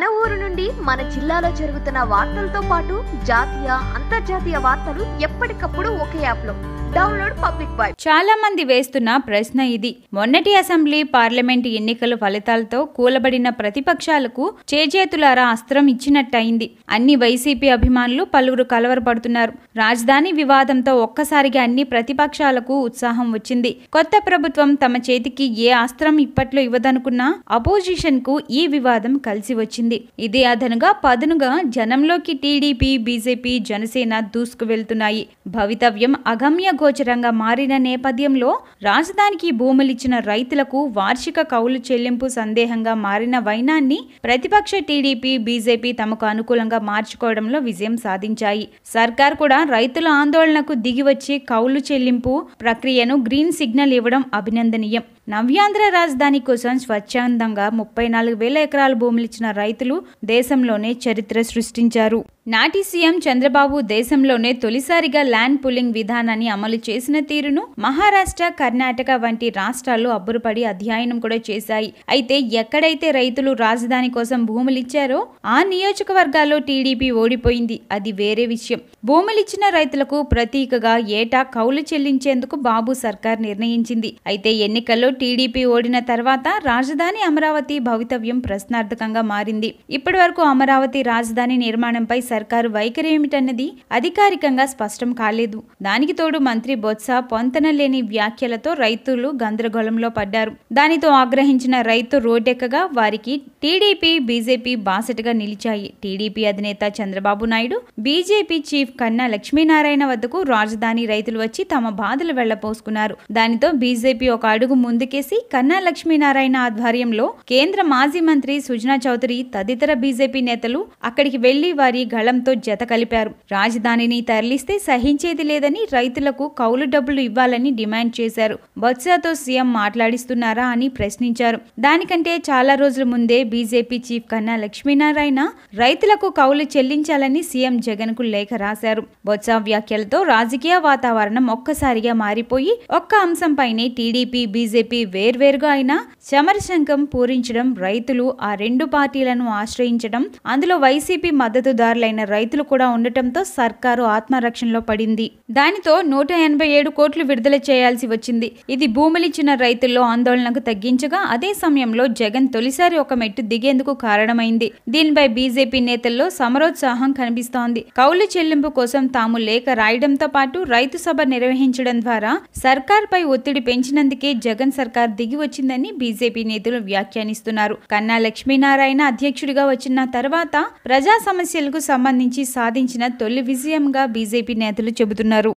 మన ఊరు నుండి మన జిల్లాలో జరుగుతున్న వార్తలతో పాటు జాతీయ అంతర్జాతీయ వార్తలు ఎప్పటికప్పుడు ఒకే యాప్లో డౌన్లోడ్ పబ్లిక్ చాలా మంది వేస్తున్న ప్రశ్న ఇది మొన్నటి అసెంబ్లీ పార్లమెంట్ ఎన్నికల ఫలితాలతో కూలబడిన ప్రతిపక్షాలకు చేజేతులారా అస్త్రం ఇచ్చినట్టయింది అన్ని వైసీపీ అభిమానులు పలువురు కలవరపడుతున్నారు రాజధాని వివాదంతో ఒక్కసారిగా అన్ని ప్రతిపక్షాలకు ఉత్సాహం వచ్చింది కొత్త ప్రభుత్వం తమ చేతికి ఏ అస్త్రం ఇప్పట్లో ఇవ్వదనుకున్నా అపోజిషన్ కు ఈ వివాదం కలిసి వచ్చింది చేసింది ఇది అదనుగా పదునుగా జనంలోకి టీడీపీ బీజేపీ జనసేన దూసుకు వెళ్తున్నాయి భవితవ్యం అగమ్య గోచరంగా మారిన నేపథ్యంలో రాజధానికి భూములిచ్చిన రైతులకు వార్షిక కౌలు చెల్లింపు సందేహంగా మారిన వైనాన్ని ప్రతిపక్ష టీడీపీ బీజేపీ తమకు అనుకూలంగా మార్చుకోవడంలో విజయం సాధించాయి సర్కార్ కూడా రైతుల ఆందోళనకు దిగివచ్చి కౌలు చెల్లింపు ప్రక్రియను గ్రీన్ సిగ్నల్ ఇవ్వడం అభినందనీయం నవ్యాంధ్ర రాజధాని కోసం స్వచ్ఛందంగా ముప్పై నాలుగు వేల ఎకరాల భూములిచ్చిన రైతులు దేశంలోనే చరిత్ర సృష్టించారు నాటి సీఎం చంద్రబాబు దేశంలోనే తొలిసారిగా ల్యాండ్ పుల్లింగ్ విధానాన్ని అమలు చేసిన తీరును మహారాష్ట్ర కర్ణాటక వంటి రాష్ట్రాలు అబ్బురుపడి అధ్యయనం కూడా చేశాయి అయితే ఎక్కడైతే రైతులు రాజధాని కోసం భూములిచ్చారో ఆ నియోజకవర్గాల్లో టీడీపీ ఓడిపోయింది అది వేరే విషయం భూములిచ్చిన రైతులకు ప్రతీకగా ఏటా కౌలు చెల్లించేందుకు బాబు సర్కార్ నిర్ణయించింది అయితే ఎన్నికల్లో టీడీపీ ఓడిన తర్వాత రాజధాని అమరావతి భవితవ్యం ప్రశ్నార్థకంగా మారింది ఇప్పటివరకు అమరావతి రాజధాని నిర్మాణంపై సర్కారు వైఖరి ఏమిటన్నది అధికారికంగా స్పష్టం కాలేదు దానికి తోడు మంత్రి బొత్స పొంతనలేని వ్యాఖ్యలతో రైతులు గందరగోళంలో పడ్డారు దానితో ఆగ్రహించిన రైతు రోడ్డెక్కగా వారికి టీడీపీ బీజేపీ బాసటగా నిలిచాయి టీడీపీ అధినేత చంద్రబాబు నాయుడు బీజేపీ చీఫ్ కన్నా లక్ష్మీనారాయణ వద్దకు రాజధాని రైతులు వచ్చి తమ బాధలు వెళ్లపోసుకున్నారు దానితో బీజేపీ ఒక అడుగు ముందుకేసి కన్నా లక్ష్మీనారాయణ ఆధ్వర్యంలో కేంద్ర మాజీ మంత్రి సుజనా చౌదరి తదితర బీజేపీ నేతలు అక్కడికి వెళ్లి వారి దళంతో జత కలిపారు రాజధానిని తరలిస్తే సహించేది లేదని రైతులకు కౌలు డబ్బులు ఇవ్వాలని డిమాండ్ చేశారు బొత్సతో సీఎం మాట్లాడిస్తున్నారా అని ప్రశ్నించారు దానికంటే చాలా రోజుల ముందే బీజేపీ చీఫ్ కన్నా లక్ష్మీనారాయణ రైతులకు కౌలు చెల్లించాలని సీఎం జగన్ కు లేఖ రాశారు బొత్స వ్యాఖ్యలతో రాజకీయ వాతావరణం ఒక్కసారిగా మారిపోయి ఒక్క అంశంపైనే టీడీపీ బీజేపీ వేర్వేరుగా అయినా శమరశంఖం పూరించడం రైతులు ఆ రెండు పార్టీలను ఆశ్రయించడం అందులో వైసీపీ మద్దతుదారులైన అర్హులైన రైతులు కూడా ఉండటంతో సర్కారు ఆత్మరక్షణలో పడింది దానితో నూట ఎనభై ఏడు కోట్లు విడుదల చేయాల్సి వచ్చింది ఇది భూములిచ్చిన రైతుల్లో ఆందోళనకు తగ్గించగా అదే సమయంలో జగన్ తొలిసారి ఒక మెట్టు దిగేందుకు కారణమైంది దీనిపై బీజేపీ నేతల్లో సమరోత్సాహం కనిపిస్తోంది కౌలు చెల్లింపు కోసం తాము లేఖ రాయడంతో పాటు రైతు సభ నిర్వహించడం ద్వారా సర్కార్ పై ఒత్తిడి పెంచినందుకే జగన్ సర్కార్ దిగి వచ్చిందని బీజేపీ నేతలు వ్యాఖ్యానిస్తున్నారు కన్నా లక్ష్మీనారాయణ అధ్యక్షుడిగా వచ్చిన తర్వాత ప్రజా సమస్యలకు సంబంధించి సాధించిన తొలి విజయంగా బీజేపీ నేతలు చెబుతున్నారు